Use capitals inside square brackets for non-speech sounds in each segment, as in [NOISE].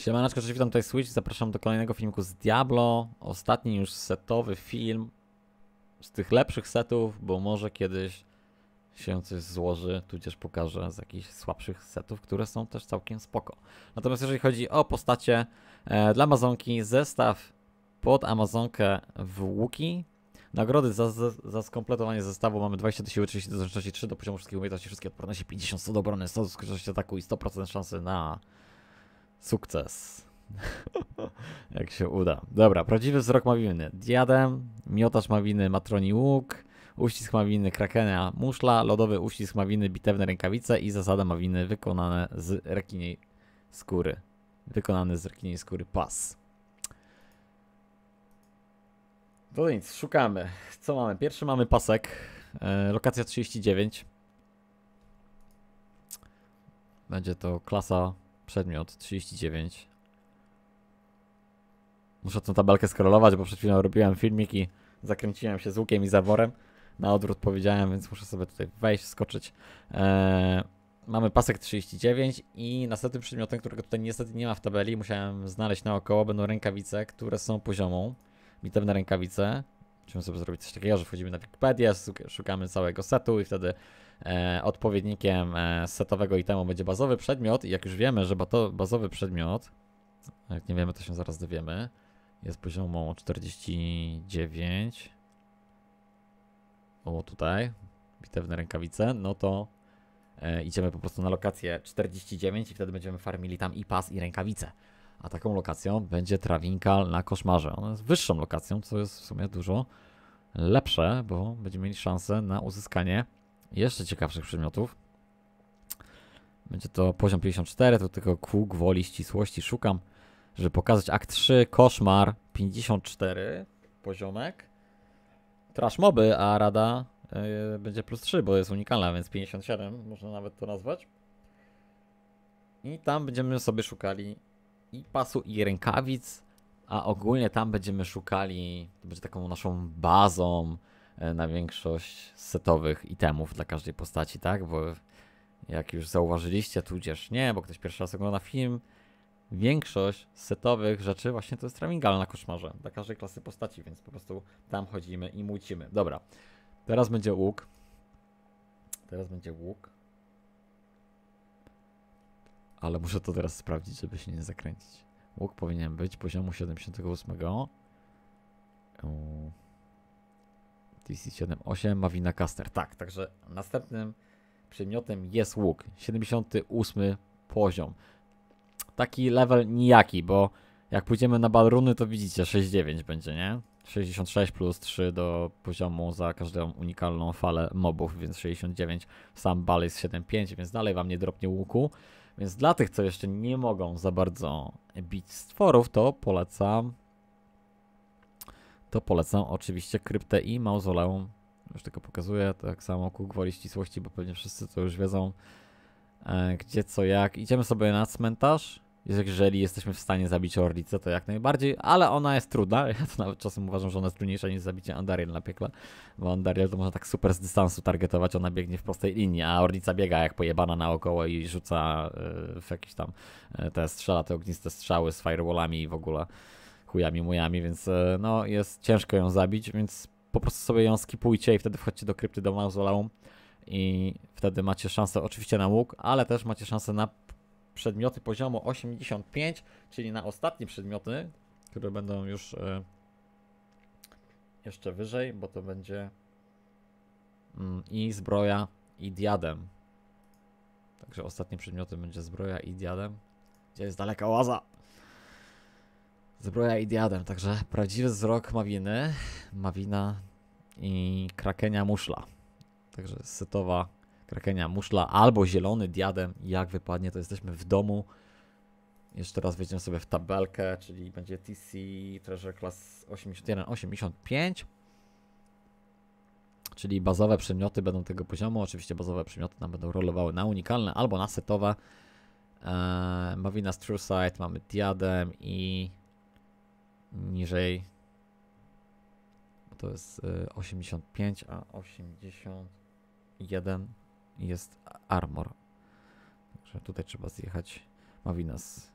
Siemaneczko, cześć, witam, tutaj Switch. Zapraszam do kolejnego filmiku z Diablo. Ostatni już setowy film z tych lepszych setów, bo może kiedyś się coś złoży, tudzież pokażę z jakichś słabszych setów, które są też całkiem spoko. Natomiast jeżeli chodzi o postacie e, dla Amazonki, zestaw pod Amazonkę w łuki. Nagrody za, za, za skompletowanie zestawu mamy 20 do 30 do zręczności, 3 do poziomu wszystkich umiejętności, wszystkie odporności, 50 do obrony, 100 do skuteczności ataku i 100% szansy na Sukces. [LAUGHS] Jak się uda. Dobra, prawdziwy wzrok mawiny. Diadem, miotacz mawiny, matroni łuk, uścisk mawiny krakena muszla, lodowy uścisk mawiny, bitewne rękawice i zasada mawiny wykonane z rekiniej skóry. Wykonany z rekiniej skóry pas. To nic, szukamy. Co mamy? Pierwszy mamy pasek. E, lokacja 39. Będzie to klasa Przedmiot 39. Muszę tą tabelkę skrolować, bo przed chwilą robiłem filmik i zakręciłem się z łukiem i zaworem. Na odwrót powiedziałem, więc muszę sobie tutaj wejść, skoczyć. Eee, mamy pasek 39 i następnym przedmiotem, którego tutaj niestety nie ma w tabeli, musiałem znaleźć naokoło, będą rękawice, które są poziomą. Bitewne rękawice. Musimy sobie zrobić coś takiego, że wchodzimy na Wikipedię, szukamy całego setu i wtedy e, odpowiednikiem e, setowego itemu będzie bazowy przedmiot. I jak już wiemy, że bazowy przedmiot, jak nie wiemy, to się zaraz dowiemy, jest poziomą 49. O, tutaj, bitewne rękawice, no to e, idziemy po prostu na lokację 49 i wtedy będziemy farmili tam i pas, i rękawice a taką lokacją będzie trawinka na koszmarze. Ona jest wyższą lokacją, co jest w sumie dużo lepsze, bo będziemy mieli szansę na uzyskanie jeszcze ciekawszych przedmiotów. Będzie to poziom 54, to tylko kół gwoli ścisłości szukam, żeby pokazać akt 3, koszmar 54, poziomek. Trasz moby, a rada yy, będzie plus 3, bo jest unikalna, więc 57, można nawet to nazwać. I tam będziemy sobie szukali i pasu i rękawic, a ogólnie tam będziemy szukali, to będzie taką naszą bazą e, na większość setowych itemów dla każdej postaci, tak? Bo jak już zauważyliście, tudzież nie, bo ktoś pierwszy raz ogląda film, większość setowych rzeczy właśnie to jest na koszmarze dla każdej klasy postaci, więc po prostu tam chodzimy i mucimy. Dobra, teraz będzie łuk. Teraz będzie łuk ale muszę to teraz sprawdzić, żeby się nie zakręcić. Łuk powinien być poziomu 78. Eee, DC-78 ma wina Caster. Tak, także następnym przedmiotem jest łuk. 78 poziom. Taki level nijaki, bo jak pójdziemy na balruny, to widzicie 6,9 będzie, nie? 66 plus 3 do poziomu za każdą unikalną falę mobów, więc 69. Sam bal jest 7,5, więc dalej wam nie dropnie łuku. Więc dla tych, co jeszcze nie mogą za bardzo bić stworów, to polecam to polecam oczywiście kryptę i mauzoleum. Już tylko pokazuję, tak samo ku gwoli ścisłości, bo pewnie wszyscy to już wiedzą, e, gdzie co jak. Idziemy sobie na cmentarz. Jeżeli jesteśmy w stanie zabić Orlicę, to jak najbardziej, ale ona jest trudna. [LAUGHS] Ja to nawet czasem uważam, że ona jest trudniejsza niż zabicie Andariel na piekle, bo Andariel to można tak super z dystansu targetować, ona biegnie w prostej linii, a Orlica biega jak pojebana naokoło i rzuca e, w jakieś tam e, te strzela, te ogniste strzały z firewallami i w ogóle chujami mujami, więc e, no jest ciężko ją zabić, więc po prostu sobie ją skipujcie i wtedy wchodźcie do krypty do mauzoleum i wtedy macie szansę oczywiście na łuk, ale też macie szansę na przedmioty poziomu 85, czyli na ostatnie przedmioty, które będą już e, jeszcze wyżej, bo to będzie mm, i zbroja, i diadem. Także ostatnie przedmioty będzie zbroja i diadem. Gdzie jest daleka łaza? Zbroja i diadem, także prawdziwy wzrok Mawiny, Mawina i krakenia muszla. Także setowa Krakenia, muszla albo zielony diadem. Jak wypadnie, to jesteśmy w domu. Jeszcze raz wejdziemy sobie w tabelkę, czyli będzie TC Treasure Class 81-85. Czyli bazowe przedmioty będą tego poziomu. Oczywiście bazowe przedmioty nam będą rolowały na unikalne albo na setowe. Eee, bawi nas True Sight, mamy diadem i niżej to jest 85, y, a 81 jest armor. Także tutaj trzeba zjechać. Mawinas.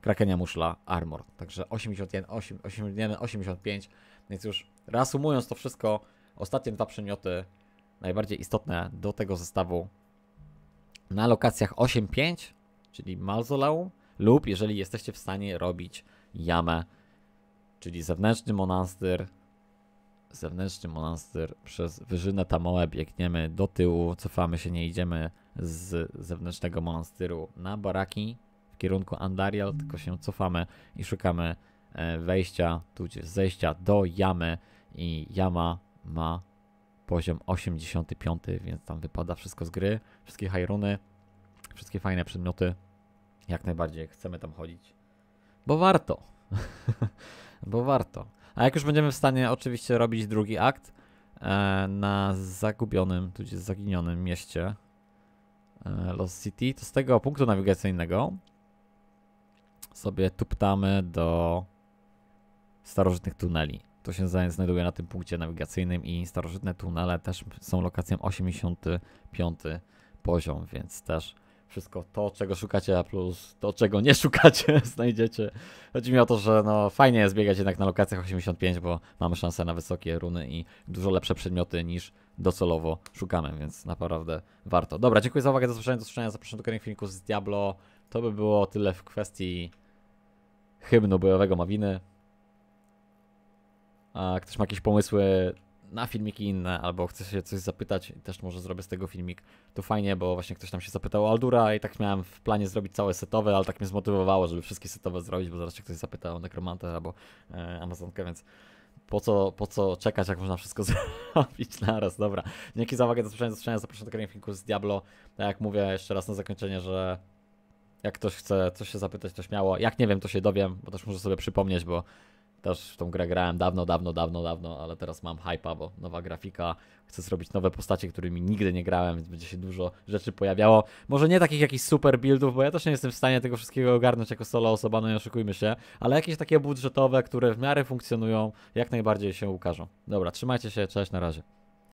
Krakenia Muszla, Armor. Także 81, 8, 81, 85. Więc już reasumując to wszystko, ostatnie dwa przedmioty najbardziej istotne do tego zestawu na lokacjach 8-5, czyli mauzoleum, lub jeżeli jesteście w stanie robić jamę, czyli zewnętrzny monastyr, zewnętrzny monaster przez Wyżynę Tamołę biegniemy do tyłu, cofamy się, nie idziemy z zewnętrznego monastyru na baraki w kierunku Andarial, tylko się cofamy i szukamy e, wejścia, tudzież zejścia do jamy i jama ma poziom 85, więc tam wypada wszystko z gry, wszystkie hajruny, wszystkie fajne przedmioty. Jak najbardziej chcemy tam chodzić, bo warto. [LAUGHS] bo warto. A jak już będziemy w stanie oczywiście robić drugi akt e, na zagubionym, tudzież zaginionym mieście e, Lost City, to z tego punktu nawigacyjnego sobie tuptamy do starożytnych tuneli. To się znajduje na tym punkcie nawigacyjnym i starożytne tunele też są lokacją 85 poziom, więc też wszystko to, czego szukacie, a plus to, czego nie [LAUGHS] szukacie, znajdziecie. Chodzi mi o to, że no, fajnie jest biegać jednak na lokacjach 85, bo mamy szansę na wysokie runy i dużo lepsze przedmioty niż docelowo szukamy, więc naprawdę warto. Dobra, dziękuję za uwagę, do zobaczenia, do zobaczenia, zapraszam do kolejnych filmików z Diablo. To by było tyle w kwestii hymnu bojowego Mawiny. A ktoś ma jakieś pomysły na filmiki inne, albo chcesz się coś zapytać, też może zrobię z tego filmik, to fajnie, bo właśnie ktoś tam się zapytał o Aldura i tak miałem w planie zrobić całe setowe, ale tak mnie zmotywowało, żeby wszystkie setowe zrobić, bo zaraz się ktoś zapyta o Necromantę albo e, Amazonkę, więc po co, po co czekać, jak można wszystko [LAUGHS] zrobić naraz, dobra. Dzięki za uwagę, do zobaczenia, do zobaczenia, zapraszam do kolejnego filmiku z Diablo. Tak jak mówię jeszcze raz na zakończenie, że jak ktoś chce coś się zapytać, to śmiało. Jak nie wiem, to się dowiem, bo też muszę sobie przypomnieć, bo też w tą grę grałem dawno, dawno, dawno, dawno, ale teraz mam hype'a, bo nowa grafika, chcę zrobić nowe postacie, którymi nigdy nie grałem, więc będzie się dużo rzeczy pojawiało. Może nie takich jakichś super buildów, bo ja też nie jestem w stanie tego wszystkiego ogarnąć jako solo osoba, no nie oszukujmy się, ale jakieś takie budżetowe, które w miarę funkcjonują, jak najbardziej się ukażą. Dobra, trzymajcie się, cześć, na razie.